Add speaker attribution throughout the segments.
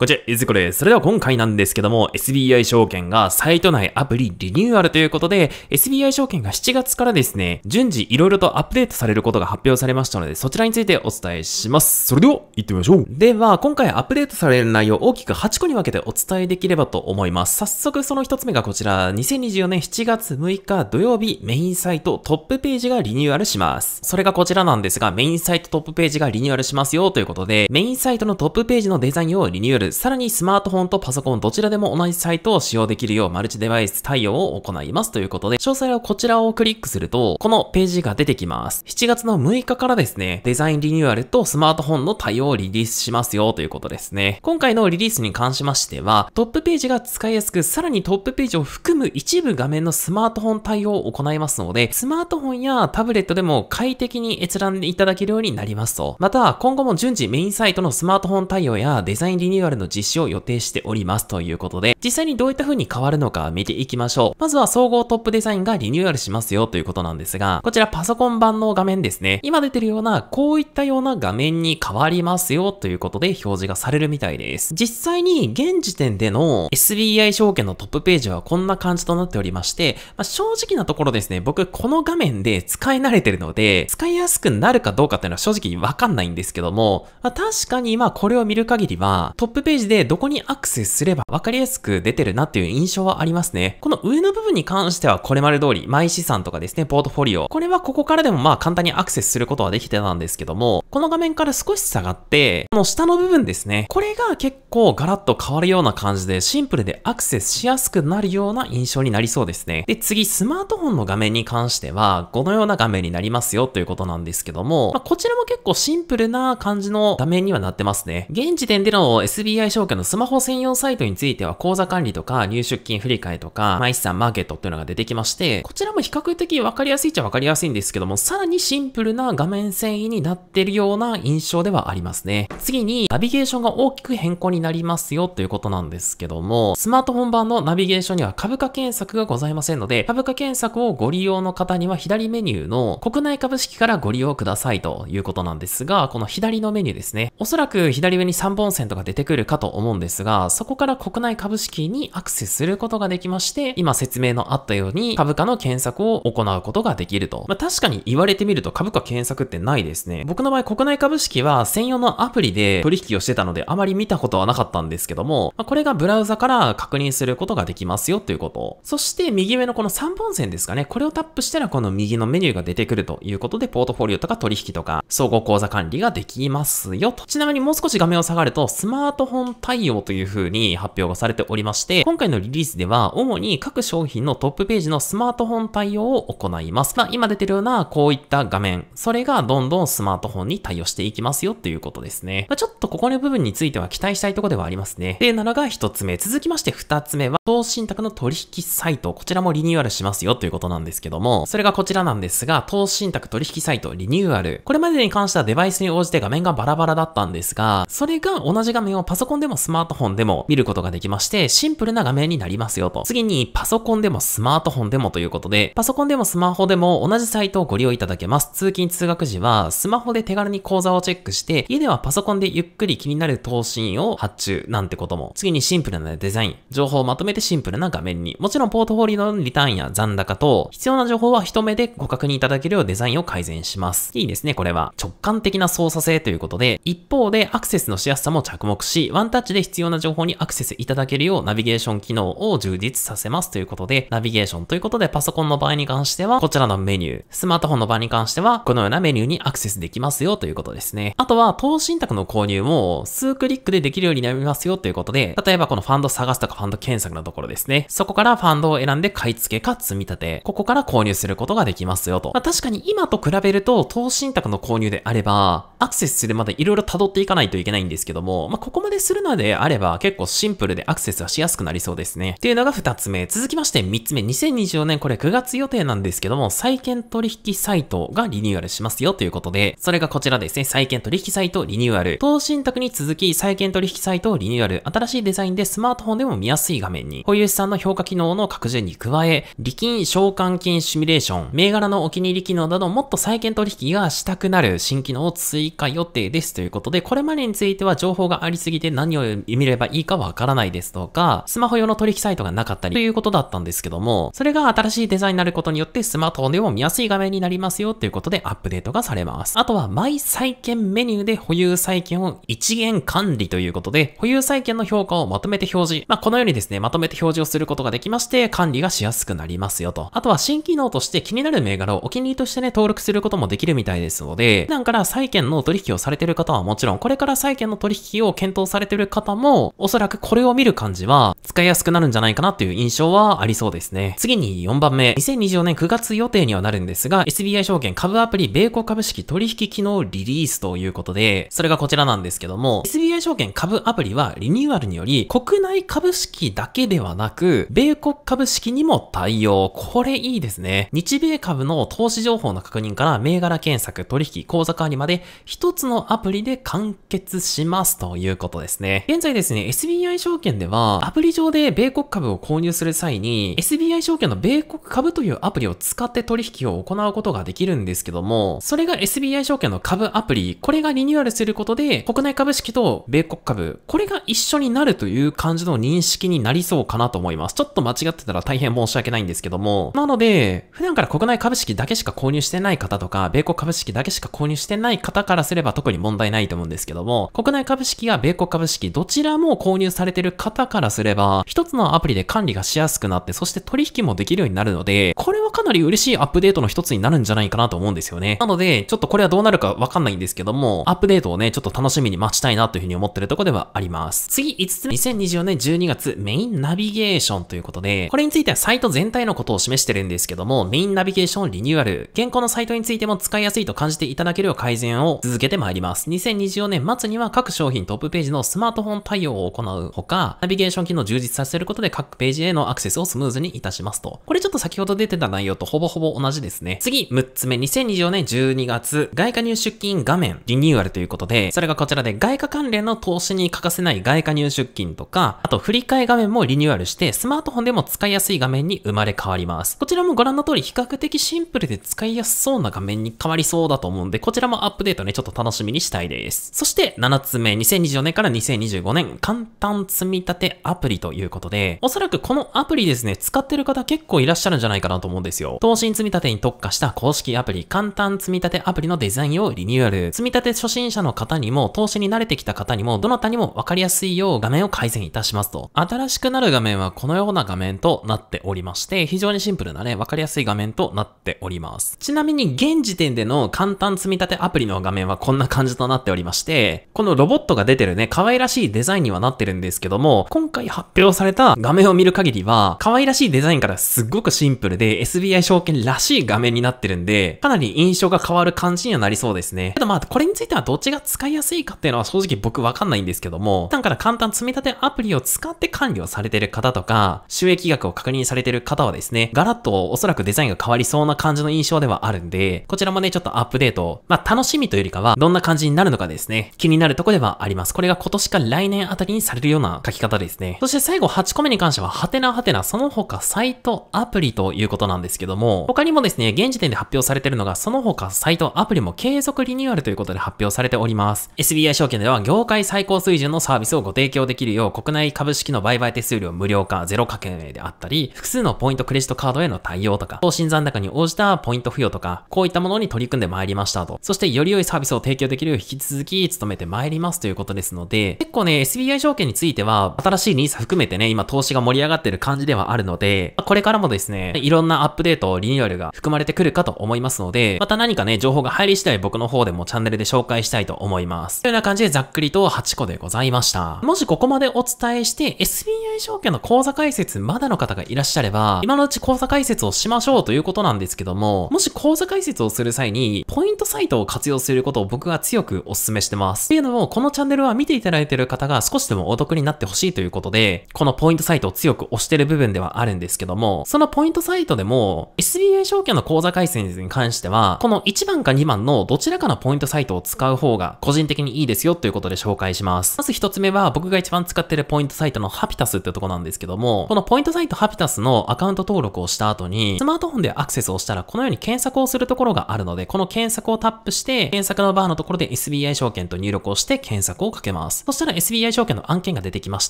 Speaker 1: こちら、いずこです。それでは今回なんですけども、SBI 証券がサイト内アプリリニューアルということで、SBI 証券が7月からですね、順次いろいろとアップデートされることが発表されましたので、そちらについてお伝えします。それでは、行ってみましょう。では、今回アップデートされる内容、を大きく8個に分けてお伝えできればと思います。早速、その1つ目がこちら、2024年7月6日土曜日、メインサイトトップページがリニューアルします。それがこちらなんですが、メインサイトトップページがリニューアルしますよということで、メインサイトのトップページのデザインをリニューアルさらにスマートフォンとパソコンどちらでも同じサイトを使用できるようマルチデバイス対応を行いますということで、詳細はこちらをクリックすると、このページが出てきます。7月の6日からですね、デザインリニューアルとスマートフォンの対応をリリースしますよということですね。今回のリリースに関しましては、トップページが使いやすく、さらにトップページを含む一部画面のスマートフォン対応を行いますので、スマートフォンやタブレットでも快適に閲覧いただけるようになりますと。また、今後も順次メインサイトのスマートフォン対応やデザインリニューアルの実施を予定しておりますということで、実際にどういった風に変わるのか見ていきましょう。まずは総合トップデザインがリニューアルしますよということなんですが、こちらパソコン版の画面ですね。今出てるような、こういったような画面に変わりますよということで表示がされるみたいです。実際に現時点での SBI 証券のトップページはこんな感じとなっておりまして、まあ、正直なところですね、僕この画面で使い慣れてるので、使いやすくなるかどうかっていうのは正直わかんないんですけども、まあ、確かに今これを見る限りは、トップペページでどこにアクセスすれば分かりやすく出てるなっていう印象はありますね。この上の部分に関してはこれまで通り、マイ資産とかですね、ポートフォリオ。これはここからでもまあ簡単にアクセスすることはできてたんですけども、この画面から少し下がって、この下の部分ですね。これが結構ガラッと変わるような感じで、シンプルでアクセスしやすくなるような印象になりそうですね。で、次、スマートフォンの画面に関しては、このような画面になりますよということなんですけども、まあ、こちらも結構シンプルな感じの画面にはなってますね。現時点での SBI CI 証券のスマホ専用サイトについては、口座管理とか、入出金振り替えとか、マイスターマーケットっていうのが出てきまして、こちらも比較的分かりやすいっちゃ分かりやすいんですけども、さらにシンプルな画面遷移になってるような印象ではありますね。次に、ナビゲーションが大きく変更になりますよということなんですけども、スマートフォン版のナビゲーションには株価検索がございませんので、株価検索をご利用の方には左メニューの国内株式からご利用くださいということなんですが、この左のメニューですね。おそらく左上に3本線とか出てくるるかと思うんですが、そこから国内株式にアクセスすることができまして、今説明のあったように株価の検索を行うことができると。まあ、確かに言われてみると株価検索ってないですね。僕の場合国内株式は専用のアプリで取引をしてたのであまり見たことはなかったんですけども、まあ、これがブラウザから確認することができますよということ。そして右上のこの3本線ですかね。これをタップしたらこの右のメニューが出てくるということで、ポートフォリオとか取引とか総合口座管理ができますよと。ちなみにもう少し画面を下がるとスマート本対応という風に発表がされておりまして、今回のリリースでは、主に各商品のトップページのスマートフォン対応を行います。まあ、今出てるような、こういった画面、それがどんどんスマートフォンに対応していきますよということですね。まあ、ちょっとここの部分については期待したいとこではありますね。で、なのが1つ目。続きまして2つ目は、投資信託の取引サイト。こちらもリニューアルしますよということなんですけども、それがこちらなんですが、投資信託取引サイトリニューアル。これまでに関してはデバイスに応じて画面がバラバラだったんですが、それが同じ画面をパソソコンでもスマートフォンでも見ることができまして、シンプルな画面になりますよと。次に、パソコンでもスマートフォンでもということで、パソコンでもスマホでも同じサイトをご利用いただけます。通勤通学時は、スマホで手軽に講座をチェックして、家ではパソコンでゆっくり気になる投資を発注なんてことも。次にシンプルなデザイン。情報をまとめてシンプルな画面に。もちろんポートフォリオのリターンや残高と、必要な情報は一目でご確認いただけるようデザインを改善します。いいですね、これは。直感的な操作性ということで、一方でアクセスのしやすさも着目し、ワンタッチで必要な情報にアクセスいただけるようナビゲーション機能を充実させますということで、ナビゲーションということでパソコンの場合に関してはこちらのメニュー、スマートフォンの場合に関してはこのようなメニューにアクセスできますよということですね。あとは投資信託の購入も数クリックでできるようになりますよということで、例えばこのファンド探すとかファンド検索のところですね。そこからファンドを選んで買い付けか積み立て、ここから購入することができますよと。まあ、確かに今と比べると投資信託の購入であれば、アクセスするまで色々辿っていかないといけないんですけども、まあ、ここまでするのであれば結構シンプルでアクセスはしやすくなりそうですね。っていうのが2つ目。続きまして3つ目。2024年これ9月予定なんですけども、債券取引サイトがリニューアルしますよということで、それがこちらですね。債券取引サイトリニューアル。投資信託に続き債券取引サイトリニューアル。新しいデザインでスマートフォンでも見やすい画面に、保有資産の評価機能の拡充に加え、利金償還金シミュレーション、銘柄のお気に入り機能などもっと債券取引がしたくなる新機能を追加予定ですということで、これまでについては情報がありすぎてで何を見ればいいかわからないですとか、スマホ用の取引サイトがなかったりということだったんですけども、それが新しいデザインになることによってスマートフォンでも見やすい画面になりますよということでアップデートがされます。あとは、マイ債券メニューで保有債券を一元管理ということで、保有債券の評価をまとめて表示。まあ、このようにですね、まとめて表示をすることができまして、管理がしやすくなりますよと。あとは、新機能として気になる銘柄をお気に入りとしてね、登録することもできるみたいですので、普段から債券の取引をされている方はもちろん、これから債券の取引を検討されされてる方も、おそらくこれを見る感じは、使いやすくなるんじゃないかなという印象はありそうですね。次に4番目、2024年9月予定にはなるんですが、SBI 証券株アプリ米国株式取引機能リリースということで、それがこちらなんですけども、SBI 証券株アプリはリニューアルにより、国内株式だけではなく、米国株式にも対応。これいいですね。日米株の投資情報の確認から銘柄検索、取引、口座管理まで、一つのアプリで完結しますということです。ですね。現在ですね、SBI 証券では、アプリ上で米国株を購入する際に、SBI 証券の米国株というアプリを使って取引を行うことができるんですけども、それが SBI 証券の株アプリ、これがリニューアルすることで、国内株式と米国株、これが一緒になるという感じの認識になりそうかなと思います。ちょっと間違ってたら大変申し訳ないんですけども、なので、普段から国内株式だけしか購入してない方とか、米国株式だけしか購入してない方からすれば特に問題ないと思うんですけども、国内株式が米国株株式どちらも購入されてる方からすれば、一つのアプリで管理がしやすくなって、そして取引もできるようになるので、これはかなり嬉しいアップデートの一つになるんじゃないかなと思うんですよね。なので、ちょっとこれはどうなるかわかんないんですけども、アップデートをね、ちょっと楽しみに待ちたいなというふうに思ってるとこではあります。次、5つ目、2024年12月メインナビゲーションということで、これについてはサイト全体のことを示してるんですけども、メインナビゲーションリニューアル、現行のサイトについても使いやすいと感じていただけるよう改善を続けてまいります。2024年末には各商品トップページののスマートフォン対応を行うほか、ナビゲーション機能を充実させることで各ページへのアクセスをスムーズにいたしますと。これちょっと先ほど出てた内容とほぼほぼ同じですね。次、6つ目、2024年12月、外貨入出金画面リニューアルということで、それがこちらで外貨関連の投資に欠かせない外貨入出金とか、あと振り替え画面もリニューアルして、スマートフォンでも使いやすい画面に生まれ変わります。こちらもご覧の通り比較的シンプルで使いやすそうな画面に変わりそうだと思うんで、こちらもアップデートね、ちょっと楽しみにしたいです。そして7つ目、2024年から2025年簡単積み立てアプリということで、おそらくこのアプリですね、使ってる方結構いらっしゃるんじゃないかなと思うんですよ。投資積立に特化した公式アプリ、簡単積立アプリのデザインをリニューアル。積立初心者の方にも、投資に慣れてきた方にも、どなたにも分かりやすいよう画面を改善いたしますと。新しくなる画面はこのような画面となっておりまして、非常にシンプルなね、分かりやすい画面となっております。ちなみに現時点での簡単積立アプリの画面はこんな感じとなっておりまして、このロボットが出てるね、可愛らしいデザインにはなってるんですけども、今回発表された画面を見る限りは、可愛らしいデザインからすっごくシンプルで、SBI 証券らしい画面になってるんで、かなり印象が変わる感じにはなりそうですね。ただまあ、これについてはどっちが使いやすいかっていうのは正直僕わかんないんですけども、普段から簡単積み立てアプリを使って管理をされてる方とか、収益額を確認されてる方はですね、ガラッとおそらくデザインが変わりそうな感じの印象ではあるんで、こちらもね、ちょっとアップデート、まあ楽しみというよりかは、どんな感じになるのかですね、気になるとこではあります。これが今今年か来年あたりにされるような書き方ですね。そして最後8個目に関しては、ハテナハテナ、その他サイト、アプリということなんですけども、他にもですね、現時点で発表されているのが、その他サイト、アプリも継続リニューアルということで発表されております。SBI 証券では、業界最高水準のサービスをご提供できるよう、国内株式の売買手数料無料化、ゼロ課金であったり、複数のポイントクレジットカードへの対応とか、投資残高に応じたポイント付与とか、こういったものに取り組んでまいりましたと。そして、より良いサービスを提供できるよう引き続き努めてまいりますということですので、で、結構ね、SBI 証券については、新しい NISA 含めてね、今投資が盛り上がってる感じではあるので、これからもですね、いろんなアップデート、リニューアルが含まれてくるかと思いますので、また何かね、情報が入り次第僕の方でもチャンネルで紹介したいと思います。というような感じでざっくりと8個でございました。もしここまでお伝えして、SBI 証券の口座開設まだの方がいらっしゃれば、今のうち口座開設をしましょうということなんですけども、もし口座開設をする際に、ポイントサイトを活用することを僕が強くお勧めしてます。っていうのも、このチャンネルは見ていたられてる方が少しでもお得になってほしいということで、このポイントサイトを強く押してる部分ではあるんですけども、そのポイントサイトでも、s b i 証券の口座開設に関しては、この1番か2番のどちらかのポイントサイトを使う方が個人的にいいですよということで紹介します。まず1つ目は、僕が一番使ってるポイントサイトのハピタスってとこなんですけども、このポイントサイトハピタスのアカウント登録をした後に、スマートフォンでアクセスをしたら、このように検索をするところがあるので、この検索をタップして、検索のバーのところで SBI 証券と入力をして検索をかけます。。そしたら SBI 証券の案件が出てきまし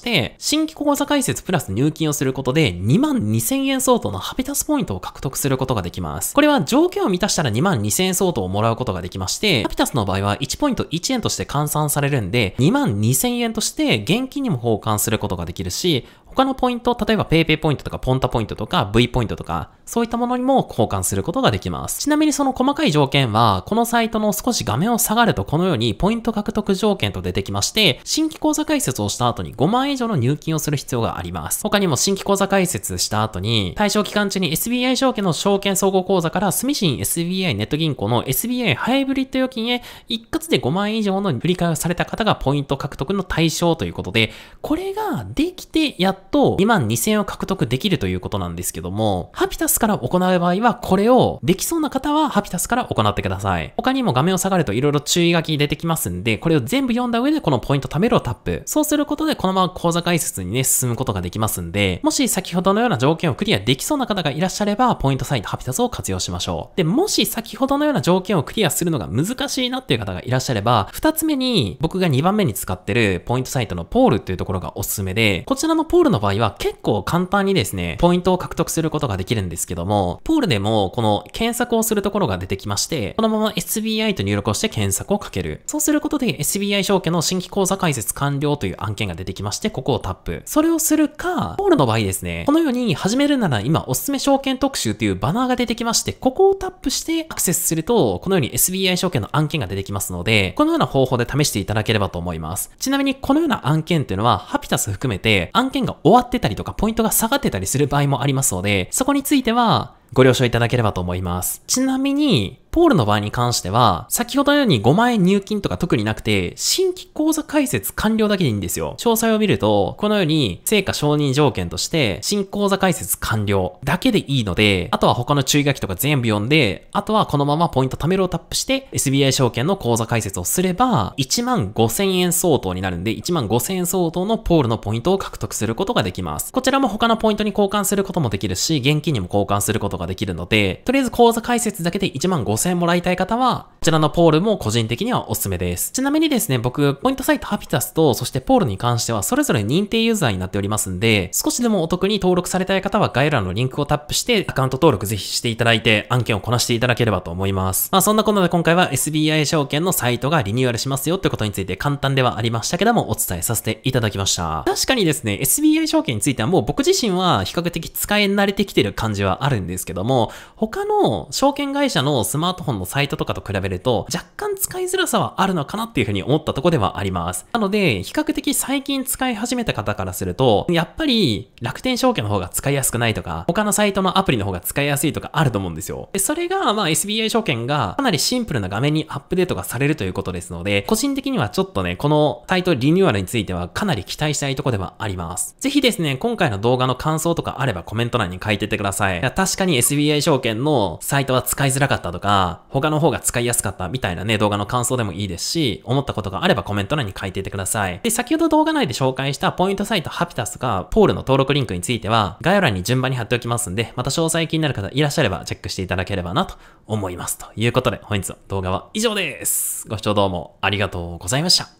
Speaker 1: て、新規口座開設プラス入金をすることで2万2000円相当のハビタスポイントを獲得することができます。これは条件を満たしたら2万2000円相当をもらうことができまして、ハビタスの場合は1ポイント1円として換算されるんで、2万2000円として現金にも交換することができるし、他のポイント、例えば PayPay ポイントとかポンタポイントとか V ポイントとか、そういったものにも交換することができます。ちなみにその細かい条件は、このサイトの少し画面を下がるとこのようにポイント獲得条件と出てきまして、新規講座開設をした後に5万円以上の入金をする必要があります。他にも新規講座開設した後に、対象期間中に SBI 証券の証券総合口座から住信 SBI ネット銀行の SBI ハイブリッド預金へ一括で5万円以上の振り替えをされた方がポイント獲得の対象ということで、これができてやっと2万2000円を獲得できるということなんですけども、ハピタスから行う場合は、これをできそうな方はハピタスから行ってください。他にも画面を下がると色々注意書き出てきますんで、これを全部読んだ上でこのポイント貯めるをタップ。そうすることでこのまま講座解説にね、進むことができますんで、もし先ほどのような条件をクリアできそうな方がいらっしゃれば、ポイントサインハピタスを活用しましょう。で、もし先ほどのような条件をクリアするのが難しいなっていう方がいらっしゃれば、二つ目に僕が2番目に使ってるポイントサイトのポールっていうところがおすすめで、こちらのポールの場合は結構簡単にですね、ポイントを獲得することができるんですけども、ポールでもこの検索をするところが出てきまして、このまま SBI と入力をして検索をかける。そうすることで SBI 証券の新規口座開設完了という案件が出てきまして、ここをタップ。それをするか、ポールの場合ですね、このように始めるなら今おすすめ証券特集というバナーが出てきまして、ここをタップしてアクセスすると、このように SBI 証券の案件が出てきますので、このような方法で試していただければと思います。ちなみにこのような案件っていうのは、ハピタス含めて案件が終わってたりとか、ポイントが下がってたりする場合もありますので、そこについてははご了承いただければと思います。ちなみに、ポールの場合に関しては、先ほどのように5万円入金とか特になくて、新規口座開設完了だけでいいんですよ。詳細を見ると、このように、成果承認条件として、新口座開設完了だけでいいので、あとは他の注意書きとか全部読んで、あとはこのままポイント貯めるをタップして、SBI 証券の口座開設をすれば、1万5000円相当になるんで、1万5000円相当のポールのポイントを獲得することができます。こちらも他のポイントに交換することもできるし、現金にも交換することができるので、とりあえず口座開設だけで1万5千円5000円もらいたい方は、こちらのポールも個人的にはおすすめです。ちなみにですね、僕、ポイントサイトハピタスと、そしてポールに関しては、それぞれ認定ユーザーになっておりますんで、少しでもお得に登録されたい方は概要欄のリンクをタップして、アカウント登録ぜひしていただいて、案件をこなしていただければと思います。まあそんなことで今回は SBI 証券のサイトがリニューアルしますよってことについて簡単ではありましたけども、お伝えさせていただきました。確かにですね、SBI 証券についてはもう僕自身は比較的使い慣れてきてる感じはあるんですけども、他の証券会社のスママートフォンのサイトとかと比べると、若干使いづらさはあるのかなっていうふうに思ったとこではあります。なので、比較的最近使い始めた方からすると、やっぱり楽天証券の方が使いやすくないとか、他のサイトのアプリの方が使いやすいとかあると思うんですよ。で、それが、まあ SBI 証券がかなりシンプルな画面にアップデートがされるということですので、個人的にはちょっとね、このサイトリニューアルについてはかなり期待したいとこではあります。ぜひですね、今回の動画の感想とかあればコメント欄に書いてってください。いや確かに SBI 証券のサイトは使いづらかったとか、か、他の方が使いやすかったみたいなね、動画の感想でもいいですし、思ったことがあればコメント欄に書いていてください。で、先ほど動画内で紹介したポイントサイトハピタスが、ポールの登録リンクについては、概要欄に順番に貼っておきますんで、また詳細気になる方いらっしゃればチェックしていただければなと思います。ということで、本日の動画は以上です。ご視聴どうもありがとうございました。